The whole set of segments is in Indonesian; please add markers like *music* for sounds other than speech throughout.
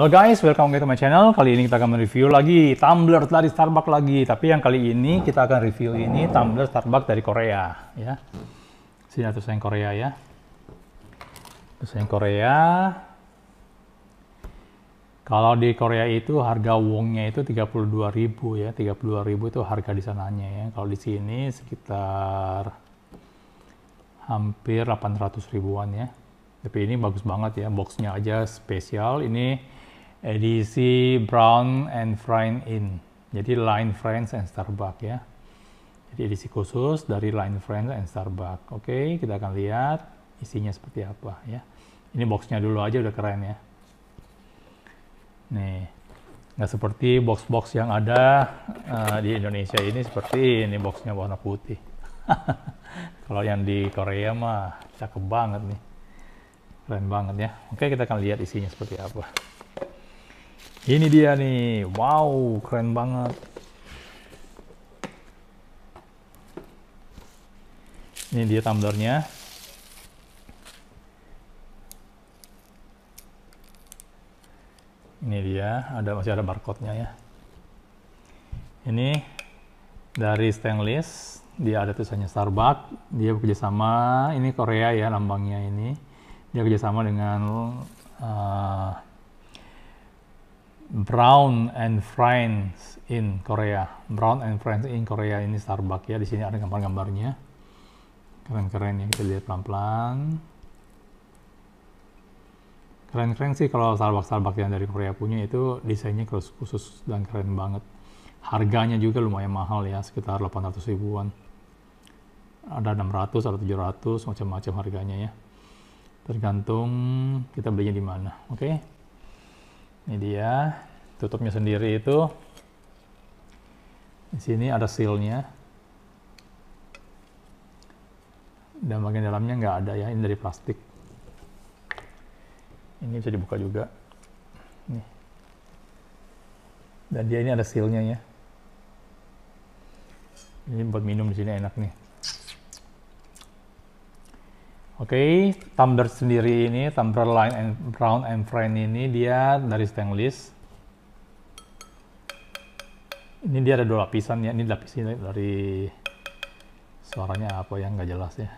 Halo guys, welcome back to my channel. Kali ini kita akan mereview lagi tumbler dari Starbucks lagi. Tapi yang kali ini kita akan review ini tumbler Starbucks dari Korea. Ya, sini ada tulisan Korea ya. Tulisan Korea. Kalau di Korea itu harga wongnya itu 32.000 ya, 32.000 itu harga di sananya ya. Kalau di sini sekitar hampir 800 ribuan ya. Tapi ini bagus banget ya, boxnya aja spesial. Ini Edisi Brown, and Friend In. Jadi Line Friends and Starbucks ya. Jadi edisi khusus dari Line Friends and Starbucks. Oke, okay, kita akan lihat isinya seperti apa ya. Ini boxnya dulu aja udah keren ya. Nih, nggak seperti box-box yang ada uh, di Indonesia ini seperti ini boxnya warna putih. *laughs* Kalau yang di Korea mah cakep banget nih, keren banget ya. Oke, okay, kita akan lihat isinya seperti apa. Ini dia nih. Wow, keren banget. Ini dia tumblernya. Ini dia, ada masih ada barcode-nya ya. Ini dari stainless, dia ada tulisannya Starbucks, dia bekerjasama, ini Korea ya lambangnya ini. Dia kerjasama dengan uh, Brown and Friends in Korea. Brown and Friends in Korea ini Starbucks ya. Di sini ada gambar-gambarnya. Keren-keren ya kita lihat pelan-pelan. Keren-keren sih kalau Starbucks-Starbucks yang dari Korea punya itu desainnya khusus dan keren banget. Harganya juga lumayan mahal ya, sekitar 800 ribuan. Ada 600, atau 700, macam-macam harganya ya. Tergantung kita belinya di mana. Oke. Okay? ini dia tutupnya sendiri itu di sini ada sealnya dan bagian dalamnya nggak ada ya ini dari plastik ini bisa dibuka juga nih dan dia ini ada sealnya ya ini buat minum di sini enak nih Oke, okay, tumbler sendiri ini, tumbler line and round and frame ini dia dari stainless. Ini dia ada dua lapisan ya, ini lapis ini dari suaranya apa yang nggak jelas ya.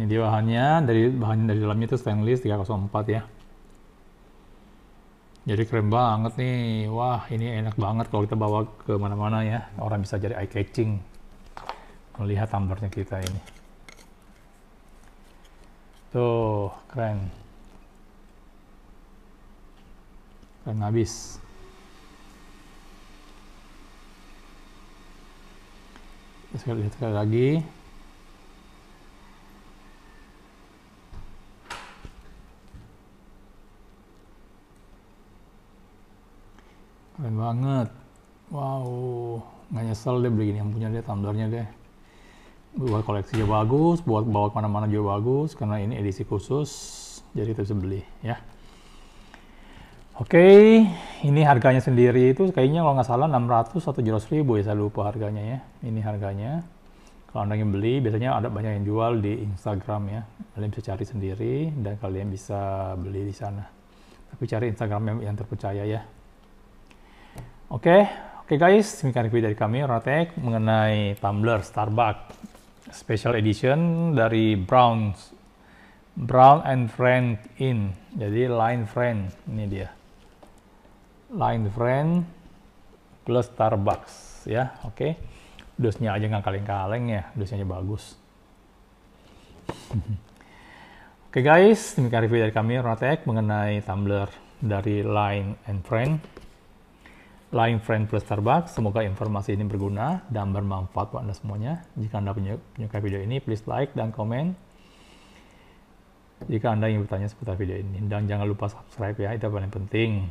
Ini dia bahannya dari bahannya dari dalamnya itu stainless 304 ya. Jadi keren banget nih. Wah, ini enak banget kalau kita bawa ke mana-mana ya. Orang bisa jadi eye catching melihat tumblernya kita ini. Tuh, keren. Keren habis. Kita lihat sekali lagi. keren banget wow nggak nyesel deh beli ini yang punya deh tumblernya deh buat koleksinya bagus buat bawa kemana-mana juga bagus karena ini edisi khusus jadi kita bisa beli ya oke ini harganya sendiri itu kayaknya kalau nggak salah 600 atau 700 ribu ya saya lupa harganya ya ini harganya kalau anda ingin beli biasanya ada banyak yang jual di Instagram ya kalian bisa cari sendiri dan kalian bisa beli di sana tapi cari Instagram yang terpercaya ya Oke, okay. oke okay guys, demikian review dari kami Rotek mengenai tumbler Starbucks Special Edition dari Browns Brown and Friend In. Jadi Line Friend ini dia. Line Friend plus Starbucks ya, oke. Okay. Dusnya aja nggak kaleng-kaleng ya, dusnya aja bagus. *laughs* oke okay guys, demikian review dari kami Rotek mengenai tumbler dari Line and Friend. Line Friend Plus Starbucks. Semoga informasi ini berguna dan bermanfaat buat Anda semuanya. Jika Anda menyukai video ini, please like dan komen. Jika Anda ingin bertanya seputar video ini. Dan jangan lupa subscribe ya, itu paling penting.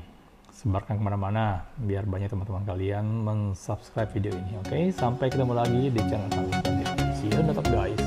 Sebarkan kemana-mana, biar banyak teman-teman kalian mensubscribe video ini. Oke, okay? sampai ketemu lagi di channel kami. See you next guys.